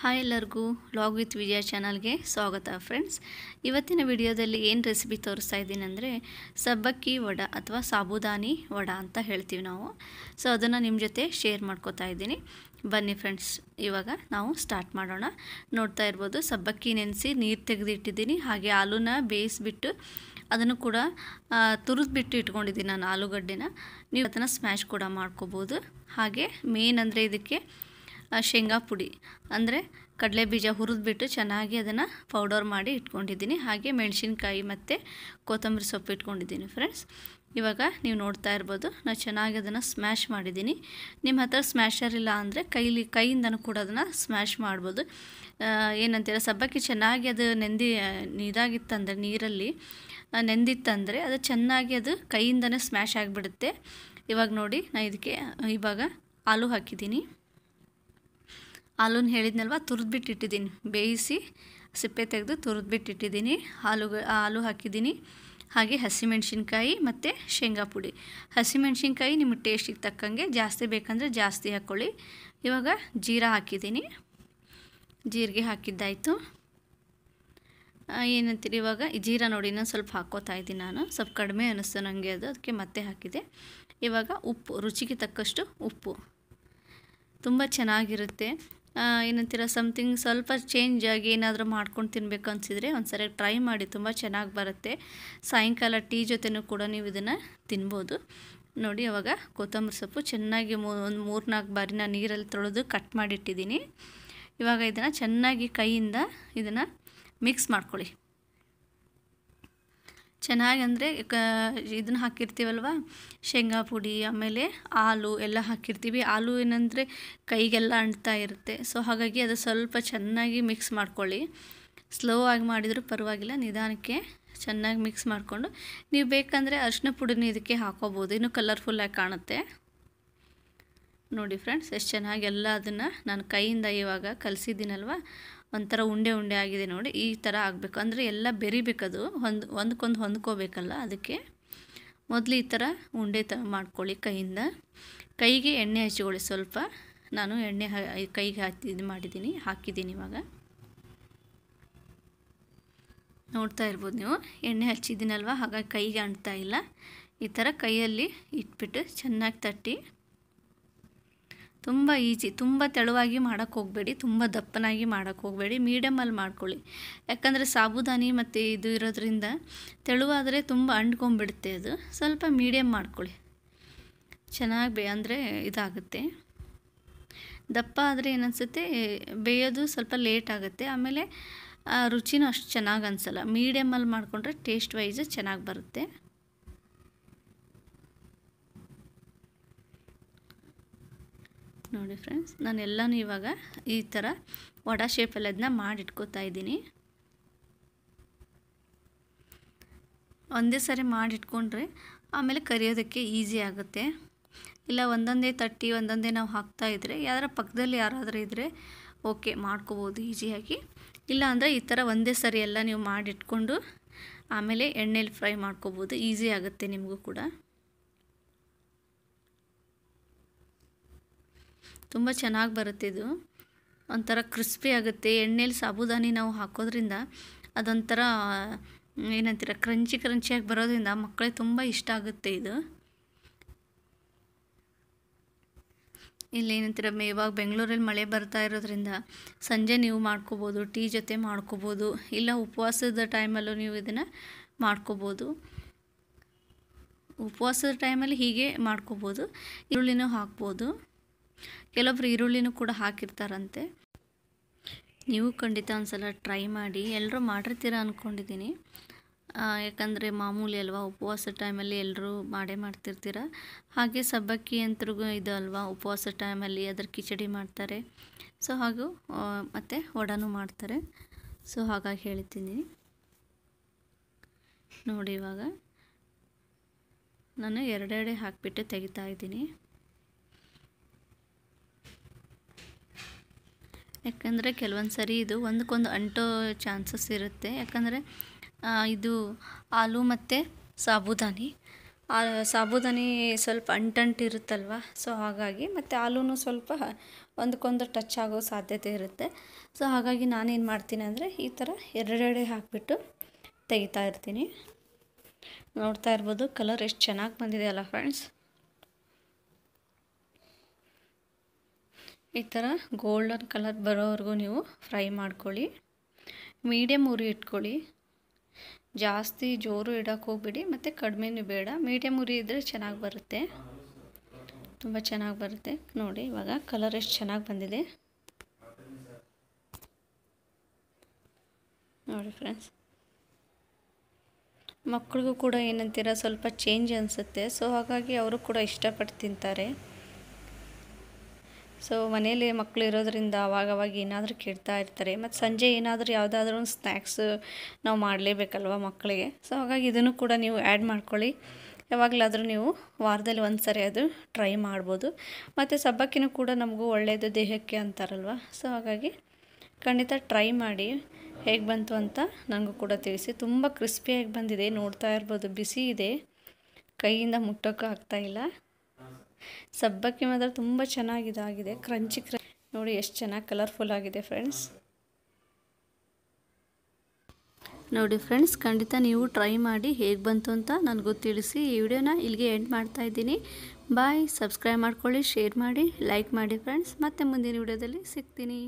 hi ಎಲ್ಲರಿಗೂ log with ವಿಜಯ ಚಾನಲ್ಗೆ ಸ್ವಾಗತ ಫ್ರೆಂಡ್ಸ್ ಇವತ್ತಿನ ವಿಡಿಯೋದಲ್ಲಿ ಏನು ರೆಸಿಪಿ ತೋರಿಸ್ತಾ ಇದ್ದೀನಿ ಅಂದರೆ ಸಬ್ಬಕ್ಕಿ ವಡ ಅಥವಾ ಸಾಬುದಾನಿ ವಡ ಅಂತ ಹೇಳ್ತೀವಿ ನಾವು ಸೊ ಅದನ್ನು ನಿಮ್ಮ ಜೊತೆ ಶೇರ್ ಮಾಡ್ಕೋತಾ ಇದ್ದೀನಿ ಬನ್ನಿ ಫ್ರೆಂಡ್ಸ್ ಇವಾಗ ನಾವು ಸ್ಟಾರ್ಟ್ ಮಾಡೋಣ ನೋಡ್ತಾ ಇರ್ಬೋದು ಸಬ್ಬಕ್ಕಿ ನೆನೆಸಿ ನೀರು ತೆಗೆದಿಟ್ಟಿದ್ದೀನಿ ಹಾಗೆ ಆಲೂನ ಬೇಯಿಸಿಬಿಟ್ಟು ಅದನ್ನು ಕೂಡ ತುರಿದ್ಬಿಟ್ಟು ಇಟ್ಕೊಂಡಿದ್ದೀನಿ ನಾನು ಆಲೂಗಡ್ಡೆನ ನೀವು ಅದನ್ನು ಸ್ಮ್ಯಾಶ್ ಕೂಡ ಮಾಡ್ಕೋಬೋದು ಹಾಗೆ ಮೇನ್ ಅಂದರೆ ಇದಕ್ಕೆ ಶೇಂಗಾ ಪುಡಿ ಅಂದರೆ ಕಡಲೆ ಬೀಜ ಹುರಿದ್ಬಿಟ್ಟು ಚೆನ್ನಾಗಿ ಅದನ್ನು ಪೌಡರ್ ಮಾಡಿ ಇಟ್ಕೊಂಡಿದ್ದೀನಿ ಹಾಗೆ ಮೆಣಸಿನ್ಕಾಯಿ ಮತ್ತು ಕೊತ್ತಂಬರಿ ಸೊಪ್ಪು ಇಟ್ಕೊಂಡಿದ್ದೀನಿ ಫ್ರೆಂಡ್ಸ್ ಇವಾಗ ನೀವು ನೋಡ್ತಾ ಇರ್ಬೋದು ನಾನು ಚೆನ್ನಾಗಿ ಅದನ್ನು ಸ್ಮ್ಯಾಶ್ ಮಾಡಿದ್ದೀನಿ ನಿಮ್ಮ ಹತ್ರ ಸ್ಮ್ಯಾಶರ್ ಇಲ್ಲ ಅಂದರೆ ಕೈಲಿ ಕೈಯಿಂದನೂ ಕೂಡ ಅದನ್ನು ಸ್ಮ್ಯಾಶ್ ಮಾಡ್ಬೋದು ಏನಂತೀರ ಸಬ್ಬಕ್ಕಿ ಚೆನ್ನಾಗಿ ಅದು ನೆಂದಿ ಇದಾಗಿತ್ತಂದರೆ ನೀರಲ್ಲಿ ನೆಂದಿತ್ತಂದರೆ ಅದು ಚೆನ್ನಾಗಿ ಅದು ಕೈಯಿಂದನೇ ಸ್ಮ್ಯಾಶ್ ಆಗಿಬಿಡುತ್ತೆ ಇವಾಗ ನೋಡಿ ನಾನು ಇದಕ್ಕೆ ಇವಾಗ ಆಲೂ ಹಾಕಿದ್ದೀನಿ ಹಾಲನ್ನು ಹೇಳಿದ್ನಲ್ವ ತುರಿದ್ಬಿಟ್ಟು ಇಟ್ಟಿದ್ದೀನಿ ಬೇಯಿಸಿ ಸಿಪ್ಪೆ ತೆಗೆದು ತುರಿದ್ಬಿಟ್ಟು ಇಟ್ಟಿದ್ದೀನಿ ಹಾಲು ಹಾಲು ಹಾಕಿದ್ದೀನಿ ಹಾಗೆ ಹಸಿಮೆಣ್ಸಿನ್ಕಾಯಿ ಮತ್ತು ಶೇಂಗಾ ಪುಡಿ ಹಸಿಮೆಣ್ಸಿನ್ಕಾಯಿ ನಿಮ್ಮ ಟೇಸ್ಟಿಗೆ ತಕ್ಕಂಗೆ ಜಾಸ್ತಿ ಬೇಕಂದರೆ ಜಾಸ್ತಿ ಹಾಕ್ಕೊಳ್ಳಿ ಇವಾಗ ಜೀರಾ ಹಾಕಿದ್ದೀನಿ ಜೀರಿಗೆ ಹಾಕಿದ್ದಾಯಿತು ಏನಂತೀರಿ ಇವಾಗ ಜೀರಾ ನೋಡಿ ನಾನು ಸ್ವಲ್ಪ ಹಾಕ್ಕೋತಾ ಇದ್ದೀನಿ ನಾನು ಸ್ವಲ್ಪ ಕಡಿಮೆ ಅನ್ನಿಸ್ತು ನನಗೆ ಅದು ಅದಕ್ಕೆ ಮತ್ತೆ ಹಾಕಿದೆ ಇವಾಗ ಉಪ್ಪು ರುಚಿಗೆ ತಕ್ಕಷ್ಟು ಉಪ್ಪು ತುಂಬ ಚೆನ್ನಾಗಿರುತ್ತೆ ಏನಂತೀರ ಸಮಥಿಂಗ್ ಸ್ವಲ್ಪ ಚೇಂಜ್ ಆಗಿ ಏನಾದರೂ ಮಾಡ್ಕೊಂಡು ತಿನ್ನಬೇಕು ಅನಿಸಿದರೆ ಒಂದು ಸರಿ ಟ್ರೈ ಮಾಡಿ ತುಂಬ ಚೆನ್ನಾಗಿ ಬರುತ್ತೆ ಸಾಯಂಕಾಲ ಟೀ ಜೊತೆನೂ ಕೂಡ ನೀವು ಇದನ್ನು ತಿನ್ಬೋದು ನೋಡಿ ಅವಾಗ ಕೊತ್ತಂಬರಿ ಸೊಪ್ಪು ಚೆನ್ನಾಗಿ ಮೂ ಒಂದು ಮೂರ್ನಾಲ್ಕು ಬಾರಿನ ನೀರಲ್ಲಿ ತೊಳೆದು ಕಟ್ ಮಾಡಿಟ್ಟಿದ್ದೀನಿ ಇವಾಗ ಇದನ್ನು ಚೆನ್ನಾಗಿ ಕೈಯಿಂದ ಇದನ್ನು ಮಿಕ್ಸ್ ಮಾಡ್ಕೊಳ್ಳಿ ಚೆನ್ನಾಗಿ ಅಂದರೆ ಕ ಇದನ್ನ ಹಾಕಿರ್ತೀವಲ್ವ ಶೇಂಗಾ ಪುಡಿ ಆಮೇಲೆ ಹಾಲು ಎಲ್ಲ ಹಾಕಿರ್ತೀವಿ ಹಾಲು ಏನಂದರೆ ಕೈಗೆಲ್ಲ ಅಂಟ್ತಾ ಇರುತ್ತೆ ಸೊ ಹಾಗಾಗಿ ಅದು ಸ್ವಲ್ಪ ಚೆನ್ನಾಗಿ ಮಿಕ್ಸ್ ಮಾಡ್ಕೊಳ್ಳಿ ಸ್ಲೋ ಆಗಿ ಮಾಡಿದರೂ ಪರವಾಗಿಲ್ಲ ನಿಧಾನಕ್ಕೆ ಚೆನ್ನಾಗಿ ಮಿಕ್ಸ್ ಮಾಡಿಕೊಂಡು ನೀವು ಬೇಕಂದರೆ ಅರ್ಶಿನ ಪುಡಿನ ಇದಕ್ಕೆ ಹಾಕೋಬೋದು ಇನ್ನೂ ಕಲರ್ಫುಲ್ಲಾಗಿ ಕಾಣುತ್ತೆ ನೋಡಿ ಫ್ರೆಂಡ್ಸ್ ಎಷ್ಟು ಚೆನ್ನಾಗಿ ಎಲ್ಲ ಅದನ್ನು ನಾನು ಕೈಯಿಂದ ಇವಾಗ ಕಲಿಸಿದ್ದೀನಲ್ವ ಒಂಥರ ಉಂಡೆ ಉಂಡೆ ಆಗಿದೆ ನೋಡಿ ಈ ಥರ ಆಗಬೇಕು ಅಂದರೆ ಎಲ್ಲ ಬೆರಿಬೇಕದು ಹೊಂದ್ ಒಂದಕ್ಕೊಂದು ಹೊಂದ್ಕೋಬೇಕಲ್ಲ ಅದಕ್ಕೆ ಮೊದಲು ಈ ಥರ ಉಂಡೆ ತ ಮಾಡ್ಕೊಳ್ಳಿ ಕೈಯಿಂದ ಕೈಗೆ ಎಣ್ಣೆ ಹಚ್ಕೊಳ್ಳಿ ಸ್ವಲ್ಪ ನಾನು ಎಣ್ಣೆ ಕೈಗೆ ಹಾಕಿ ಇದು ಮಾಡಿದ್ದೀನಿ ಹಾಕಿದ್ದೀನಿ ಇವಾಗ ನೋಡ್ತಾ ಇರ್ಬೋದು ನೀವು ಎಣ್ಣೆ ಹಚ್ಚಿದ್ದೀನಲ್ವ ಹಾಗಾಗಿ ಕೈಗೆ ಅಂಟ್ತಾ ಇಲ್ಲ ಈ ಥರ ಕೈಯಲ್ಲಿ ಇಟ್ಬಿಟ್ಟು ಚೆನ್ನಾಗಿ ತಟ್ಟಿ ತುಂಬ ಈಜಿ ತುಂಬ ತೆಳುವಾಗಿ ಮಾಡೋಕ್ಕೆ ಹೋಗಬೇಡಿ ತುಂಬ ದಪ್ಪನಾಗಿ ಮಾಡೋಕ್ಕೆ ಹೋಗಬೇಡಿ ಮೀಡಿಯಮಲ್ಲಿ ಮಾಡ್ಕೊಳ್ಳಿ ಯಾಕಂದರೆ ಸಾಬುದಾನಿ ಮತ್ತು ಇದು ಇರೋದ್ರಿಂದ ತೆಳುವಾದರೆ ತುಂಬ ಅಂಟ್ಕೊಂಬಿಡುತ್ತೆ ಅದು ಸ್ವಲ್ಪ ಮೀಡಿಯಮ್ ಮಾಡ್ಕೊಳ್ಳಿ ಚೆನ್ನಾಗಿ ಬೇ ಅಂದರೆ ಇದಾಗುತ್ತೆ ದಪ್ಪ ಆದರೆ ಏನನ್ಸುತ್ತೆ ಬೇಯೋದು ಸ್ವಲ್ಪ ಲೇಟ್ ಆಗುತ್ತೆ ಆಮೇಲೆ ರುಚಿನೂ ಅಷ್ಟು ಚೆನ್ನಾಗಿ ಅನಿಸಲ್ಲ ಮೀಡಿಯಮಲ್ಲಿ ಮಾಡಿಕೊಂಡ್ರೆ ಟೇಸ್ಟ್ ವೈಸು ಚೆನ್ನಾಗಿ ಬರುತ್ತೆ ನೋಡಿ ಫ್ರೆಂಡ್ಸ್ ನಾನು ನಾನೆಲ್ಲನೂ ಇವಾಗ ಈ ಥರ ವಡ ಶೇಪಲ್ಲಿ ಅದನ್ನ ಮಾಡಿಟ್ಕೋತಾ ಇದ್ದೀನಿ ಒಂದೇ ಸಾರಿ ಮಾಡಿಟ್ಕೊಂಡ್ರೆ ಆಮೇಲೆ ಕರಿಯೋದಕ್ಕೆ ಈಸಿ ಆಗುತ್ತೆ ಇಲ್ಲ ಒಂದೊಂದೇ ತಟ್ಟಿ ಒಂದೊಂದೇ ನಾವು ಹಾಕ್ತಾ ಇದ್ದರೆ ಯಾರ ಪಕ್ಕದಲ್ಲಿ ಯಾರಾದರೂ ಇದ್ದರೆ ಓಕೆ ಮಾಡ್ಕೋಬೋದು ಈಸಿಯಾಗಿ ಇಲ್ಲ ಅಂದರೆ ಈ ಥರ ಒಂದೇ ಸರಿ ಎಲ್ಲ ನೀವು ಮಾಡಿಟ್ಕೊಂಡು ಆಮೇಲೆ ಎಣ್ಣೆಲಿ ಫ್ರೈ ಮಾಡ್ಕೋಬೋದು ಈಸಿ ಆಗುತ್ತೆ ನಿಮಗೂ ಕೂಡ ತುಂಬ ಚೆನ್ನಾಗಿ ಬರುತ್ತೆ ಇದು ಒಂಥರ ಕ್ರಿಸ್ಪಿ ಆಗುತ್ತೆ ಎಣ್ಣೆಯಲ್ಲಿ ಸಾಬೂದಾನಿ ನಾವು ಹಾಕೋದ್ರಿಂದ ಅದೊಂಥರ ಏನಂತೀರ ಕ್ರಂಚಿ ಕ್ರಂಚಿಯಾಗಿ ಬರೋದ್ರಿಂದ ಮಕ್ಕಳಿಗೆ ತುಂಬ ಇಷ್ಟ ಆಗುತ್ತೆ ಇದು ಇಲ್ಲಿ ಏನಂತೀರ ಇವಾಗ ಬೆಂಗಳೂರಲ್ಲಿ ಮಳೆ ಬರ್ತಾ ಇರೋದ್ರಿಂದ ಸಂಜೆ ನೀವು ಮಾಡ್ಕೋಬೋದು ಟೀ ಜೊತೆ ಮಾಡ್ಕೋಬೋದು ಇಲ್ಲ ಉಪವಾಸದ ಟೈಮಲ್ಲೂ ನೀವು ಇದನ್ನು ಮಾಡ್ಕೋಬೋದು ಉಪವಾಸದ ಟೈಮಲ್ಲಿ ಹೀಗೆ ಮಾಡ್ಕೋಬೋದು ಈರುಳ್ಳಿನೂ ಹಾಕ್ಬೋದು ಕೆಲವೊಬ್ರು ಈರುಳ್ಳಿನೂ ಕೂಡ ಹಾಕಿರ್ತಾರಂತೆ ನೀವು ಖಂಡಿತ ಒಂದು ಸಲ ಟ್ರೈ ಮಾಡಿ ಎಲ್ಲರೂ ಮಾಡಿರ್ತೀರ ಅಂದ್ಕೊಂಡಿದ್ದೀನಿ ಯಾಕಂದರೆ ಮಾಮೂಲಿ ಅಲ್ವಾ ಉಪವಾಸ ಟೈಮಲ್ಲಿ ಎಲ್ಲರೂ ಮಾಡೇ ಮಾಡ್ತಿರ್ತೀರ ಹಾಗೆ ಸಬ್ಬಕ್ಕಿ ಅಂತರಿಗೂ ಇದು ಅಲ್ವಾ ಉಪವಾಸ ಟೈಮಲ್ಲಿ ಅದರ ಕಿಚಡಿ ಮಾಡ್ತಾರೆ ಸೊ ಹಾಗೂ ಮತ್ತು ವಡನೂ ಮಾಡ್ತಾರೆ ಸೊ ಹಾಗಾಗಿ ಹೇಳ್ತೀನಿ ನೋಡಿ ಇವಾಗ ನಾನು ಎರಡೆರಡೆ ಹಾಕಿಬಿಟ್ಟು ತೆಗಿತಾ ಇದ್ದೀನಿ ಯಾಕಂದರೆ ಕೆಲವೊಂದು ಸರಿ ಇದು ಒಂದಕ್ಕೊಂದು ಅಂಟೋ ಚಾನ್ಸಸ್ ಇರುತ್ತೆ ಯಾಕಂದರೆ ಇದು ಹಾಲು ಮತ್ತು ಸಾಬುದಾನಿ ಸಾಬುದಾನಿ ಸ್ವಲ್ಪ ಅಂಟಂಟು ಇರುತ್ತಲ್ವ ಸೊ ಹಾಗಾಗಿ ಮತ್ತು ಹಾಲೂ ಸ್ವಲ್ಪ ಒಂದಕ್ಕೊಂದು ಟಚ್ ಆಗೋ ಸಾಧ್ಯತೆ ಇರುತ್ತೆ ಸೊ ಹಾಗಾಗಿ ನಾನೇನು ಮಾಡ್ತೀನಿ ಅಂದರೆ ಈ ಥರ ಎರಡೆರಡೆ ಹಾಕಿಬಿಟ್ಟು ತೆಗಿತಾ ಇರ್ತೀನಿ ನೋಡ್ತಾ ಇರ್ಬೋದು ಕಲರ್ ಎಷ್ಟು ಚೆನ್ನಾಗಿ ಬಂದಿದೆ ಅಲ್ಲ ಫ್ರೆಂಡ್ಸ್ ಈ ಥರ ಗೋಲ್ಡನ್ ಕಲರ್ ಬರೋವರೆಗೂ ನೀವು ಫ್ರೈ ಮಾಡ್ಕೊಳ್ಳಿ ಮೀಡಿಯಮ್ ಉರಿ ಇಟ್ಕೊಳ್ಳಿ ಜಾಸ್ತಿ ಜೋರು ಇಡೋಕೆ ಹೋಗ್ಬಿಡಿ ಮತ್ತು ಕಡಿಮೆನೂ ಬೇಡ ಮೀಡಿಯಮ್ ಉರಿ ಇದ್ದರೆ ಚೆನ್ನಾಗಿ ಬರುತ್ತೆ ತುಂಬ ಚೆನ್ನಾಗಿ ಬರುತ್ತೆ ನೋಡಿ ಇವಾಗ ಕಲರ್ ಎಷ್ಟು ಚೆನ್ನಾಗಿ ಬಂದಿದೆ ನೋಡಿ ಫ್ರೆಂಡ್ಸ್ ಮಕ್ಕಳಿಗೂ ಕೂಡ ಏನಂತೀರ ಸ್ವಲ್ಪ ಚೇಂಜ್ ಅನಿಸುತ್ತೆ ಸೊ ಹಾಗಾಗಿ ಅವರು ಕೂಡ ಇಷ್ಟಪಟ್ಟು ತಿಂತಾರೆ ಸೊ ಮನೇಲಿ ಮಕ್ಕಳು ಇರೋದರಿಂದ ಅವಾಗವಾಗ ಏನಾದರೂ ಕೇಳ್ತಾ ಇರ್ತಾರೆ ಮತ್ತು ಸಂಜೆ ಏನಾದರೂ ಯಾವುದಾದ್ರೂ ಒಂದು ಸ್ನ್ಯಾಕ್ಸ್ ನಾವು ಮಾಡಲೇಬೇಕಲ್ವ ಮಕ್ಕಳಿಗೆ ಸೊ ಹಾಗಾಗಿ ಇದನ್ನು ಕೂಡ ನೀವು ಆ್ಯಡ್ ಮಾಡ್ಕೊಳ್ಳಿ ಯಾವಾಗಲಾದರೂ ನೀವು ವಾರದಲ್ಲಿ ಒಂದು ಸರಿ ಅದು ಟ್ರೈ ಮಾಡ್ಬೋದು ಮತ್ತು ಸಬ್ಬಕ್ಕಿನೂ ಕೂಡ ನಮಗೂ ಒಳ್ಳೆಯದು ದೇಹಕ್ಕೆ ಅಂತಾರಲ್ವ ಸೊ ಹಾಗಾಗಿ ಖಂಡಿತ ಟ್ರೈ ಮಾಡಿ ಹೇಗೆ ಬಂತು ಅಂತ ನನಗೂ ಕೂಡ ತಿಳಿಸಿ ತುಂಬ ಕ್ರಿಸ್ಪಿಯಾಗಿ ಬಂದಿದೆ ನೋಡ್ತಾ ಇರ್ಬೋದು ಬಿಸಿ ಇದೆ ಕೈಯಿಂದ ಮುಟ್ಟೋಕ್ಕೂ ಆಗ್ತಾಯಿಲ್ಲ ಸಬ್ಬಕ್ಕಿ ಮಾತ್ರ ತುಂಬ ಚೆನ್ನಾಗಿದಾಗಿದೆ ಕ್ರಂಚಿ ಕ್ರ ನೋಡಿ ಎಷ್ಟು ಚೆನ್ನಾಗಿ ಕಲರ್ಫುಲ್ ಆಗಿದೆ ಫ್ರೆಂಡ್ಸ್ ನೋಡಿ ಫ್ರೆಂಡ್ಸ್ ಖಂಡಿತ ನೀವು ಟ್ರೈ ಮಾಡಿ ಹೇಗೆ ಬಂತು ಅಂತ ನನಗೂ ತಿಳಿಸಿ ಈ ವಿಡಿಯೋನ ಇಲ್ಲಿಗೆ ಎಂಡ್ ಮಾಡ್ತಾ ಇದ್ದೀನಿ ಬಾಯ್ ಸಬ್ಸ್ಕ್ರೈಬ್ ಮಾಡ್ಕೊಳ್ಳಿ ಶೇರ್ ಮಾಡಿ ಲೈಕ್ ಮಾಡಿ ಫ್ರೆಂಡ್ಸ್ ಮತ್ತೆ ಮುಂದಿನ ವಿಡಿಯೋದಲ್ಲಿ ಸಿಗ್ತೀನಿ